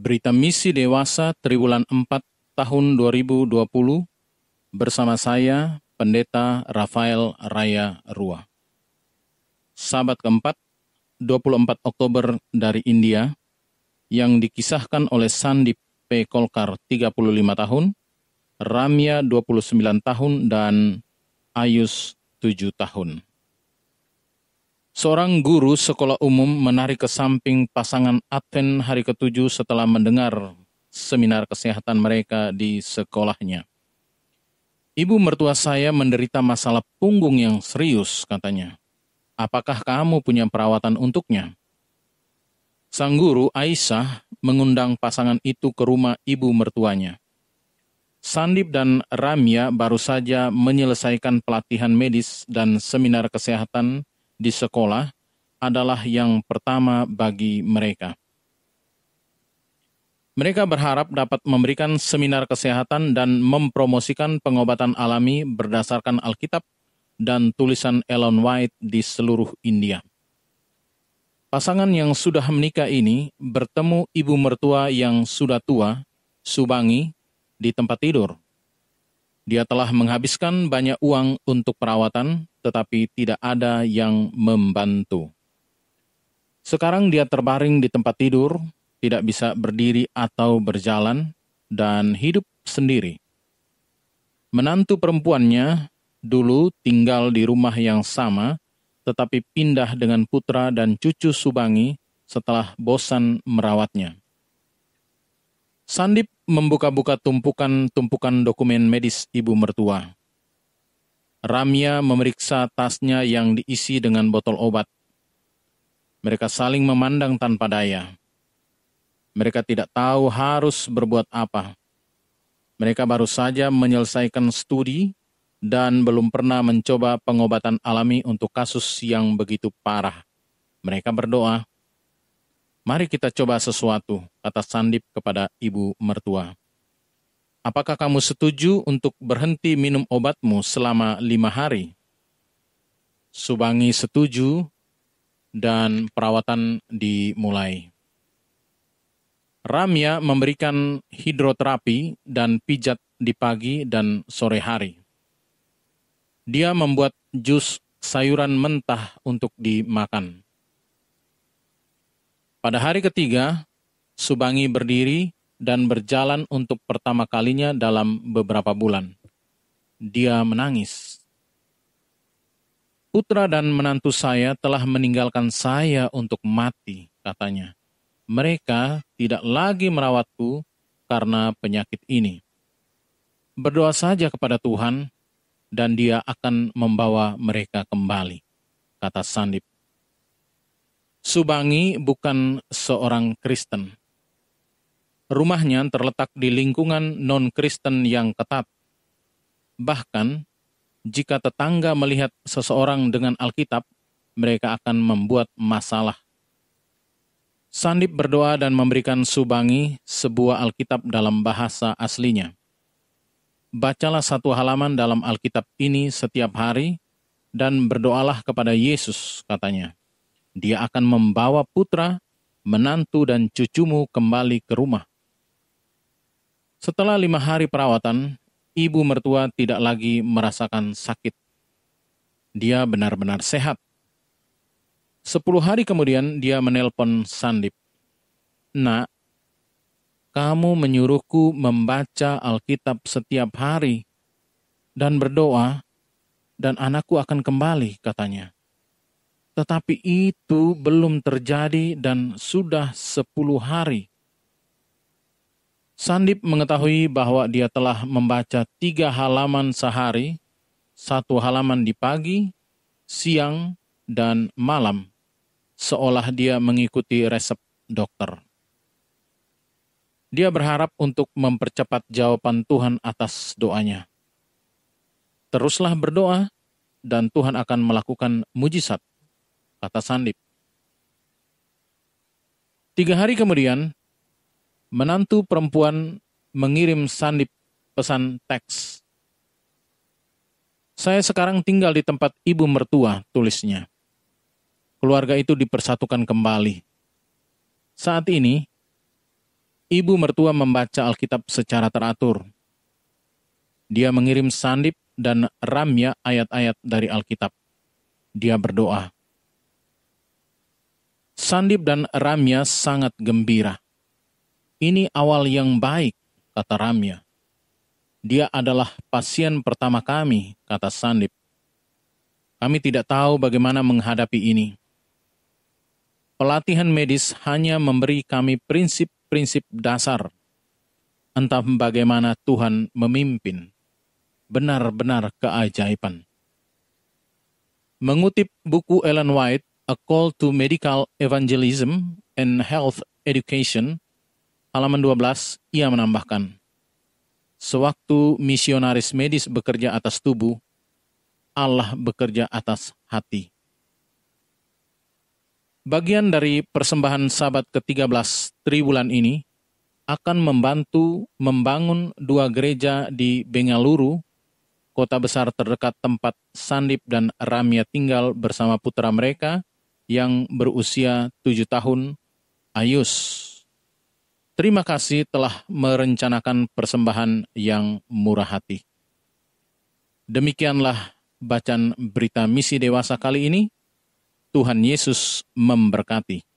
Berita Misi Dewasa Triwulan 4 tahun 2020 bersama saya Pendeta Rafael Raya Rua. Sahabat keempat, 24 Oktober dari India yang dikisahkan oleh Sandip P. Kolkar 35 tahun, Ramya 29 tahun dan Ayus 7 tahun. Seorang guru sekolah umum menarik ke samping pasangan aten hari ketujuh setelah mendengar seminar kesehatan mereka di sekolahnya. Ibu mertua saya menderita masalah punggung yang serius, katanya. Apakah kamu punya perawatan untuknya? Sang guru Aisyah mengundang pasangan itu ke rumah ibu mertuanya. Sandip dan Ramya baru saja menyelesaikan pelatihan medis dan seminar kesehatan di sekolah adalah yang pertama bagi mereka. Mereka berharap dapat memberikan seminar kesehatan dan mempromosikan pengobatan alami berdasarkan Alkitab dan tulisan Ellen White di seluruh India. Pasangan yang sudah menikah ini bertemu ibu mertua yang sudah tua, Subangi, di tempat tidur. Dia telah menghabiskan banyak uang untuk perawatan, tetapi tidak ada yang membantu. Sekarang dia terbaring di tempat tidur, tidak bisa berdiri atau berjalan, dan hidup sendiri. Menantu perempuannya dulu tinggal di rumah yang sama, tetapi pindah dengan putra dan cucu Subangi setelah bosan merawatnya. Sandip membuka-buka tumpukan-tumpukan dokumen medis ibu mertua. Ramya memeriksa tasnya yang diisi dengan botol obat. Mereka saling memandang tanpa daya. Mereka tidak tahu harus berbuat apa. Mereka baru saja menyelesaikan studi dan belum pernah mencoba pengobatan alami untuk kasus yang begitu parah. Mereka berdoa, "Mari kita coba sesuatu," kata Sandip kepada ibu mertua apakah kamu setuju untuk berhenti minum obatmu selama lima hari? Subangi setuju dan perawatan dimulai. Ramya memberikan hidroterapi dan pijat di pagi dan sore hari. Dia membuat jus sayuran mentah untuk dimakan. Pada hari ketiga, Subangi berdiri dan berjalan untuk pertama kalinya dalam beberapa bulan. Dia menangis. Putra dan menantu saya telah meninggalkan saya untuk mati, katanya. Mereka tidak lagi merawatku karena penyakit ini. Berdoa saja kepada Tuhan, dan Dia akan membawa mereka kembali, kata Sandip. Subangi bukan seorang Kristen rumahnya terletak di lingkungan non-Kristen yang ketat. Bahkan, jika tetangga melihat seseorang dengan Alkitab, mereka akan membuat masalah. Sandip berdoa dan memberikan Subangi sebuah Alkitab dalam bahasa aslinya. Bacalah satu halaman dalam Alkitab ini setiap hari dan berdoalah kepada Yesus, katanya. Dia akan membawa putra, menantu, dan cucumu kembali ke rumah setelah lima hari perawatan, ibu mertua tidak lagi merasakan sakit. Dia benar-benar sehat. Sepuluh hari kemudian dia menelpon Sandip. Nak, kamu menyuruhku membaca Alkitab setiap hari dan berdoa, dan anakku akan kembali, katanya. Tetapi itu belum terjadi dan sudah sepuluh hari. Sandip mengetahui bahwa dia telah membaca tiga halaman sehari, satu halaman di pagi, siang, dan malam, seolah dia mengikuti resep dokter. Dia berharap untuk mempercepat jawaban Tuhan atas doanya. Teruslah berdoa, dan Tuhan akan melakukan mujizat, kata Sandip. Tiga hari kemudian, menantu perempuan mengirim Sandip pesan teks. Saya sekarang tinggal di tempat ibu mertua, tulisnya. Keluarga itu dipersatukan kembali. Saat ini, ibu mertua membaca Alkitab secara teratur. Dia mengirim Sandip dan Ramya ayat-ayat dari Alkitab. Dia berdoa. Sandip dan Ramya sangat gembira ini awal yang baik, kata Ramya. Dia adalah pasien pertama kami, kata Sandip. Kami tidak tahu bagaimana menghadapi ini. Pelatihan medis hanya memberi kami prinsip-prinsip dasar. Entah bagaimana Tuhan memimpin. Benar-benar keajaiban. Mengutip buku Ellen White, A Call to Medical Evangelism and Health Education, halaman 12, ia menambahkan, Sewaktu misionaris medis bekerja atas tubuh, Allah bekerja atas hati. Bagian dari persembahan sabat ke-13 triwulan ini akan membantu membangun dua gereja di Bengaluru, kota besar terdekat tempat Sandip dan Ramya tinggal bersama putra mereka yang berusia tujuh tahun, Ayus. Terima kasih telah merencanakan persembahan yang murah hati. Demikianlah bacaan berita misi dewasa kali ini. Tuhan Yesus memberkati.